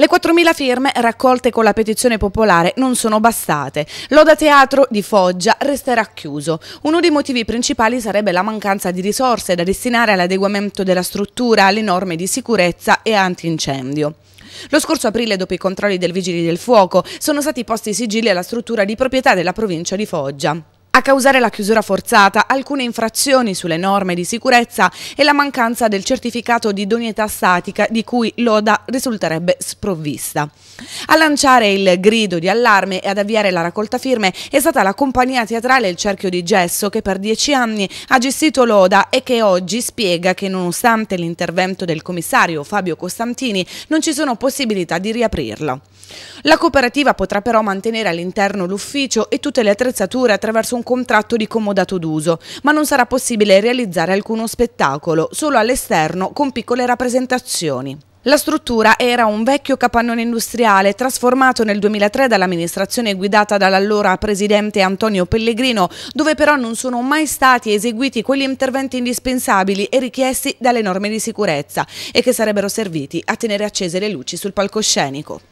Le 4.000 firme raccolte con la petizione popolare non sono bastate. L'Oda Teatro di Foggia resterà chiuso. Uno dei motivi principali sarebbe la mancanza di risorse da destinare all'adeguamento della struttura alle norme di sicurezza e antincendio. Lo scorso aprile, dopo i controlli del Vigili del Fuoco, sono stati posti i sigilli alla struttura di proprietà della provincia di Foggia. A causare la chiusura forzata, alcune infrazioni sulle norme di sicurezza e la mancanza del certificato di idoneità statica di cui l'Oda risulterebbe sprovvista. A lanciare il grido di allarme e ad avviare la raccolta firme è stata la compagnia teatrale Il Cerchio di Gesso che per dieci anni ha gestito l'Oda e che oggi spiega che nonostante l'intervento del commissario Fabio Costantini non ci sono possibilità di riaprirla. La cooperativa potrà però mantenere all'interno l'ufficio e tutte le attrezzature attraverso un con contratto di comodato d'uso, ma non sarà possibile realizzare alcuno spettacolo, solo all'esterno con piccole rappresentazioni. La struttura era un vecchio capannone industriale trasformato nel 2003 dall'amministrazione guidata dall'allora presidente Antonio Pellegrino, dove però non sono mai stati eseguiti quegli interventi indispensabili e richiesti dalle norme di sicurezza e che sarebbero serviti a tenere accese le luci sul palcoscenico.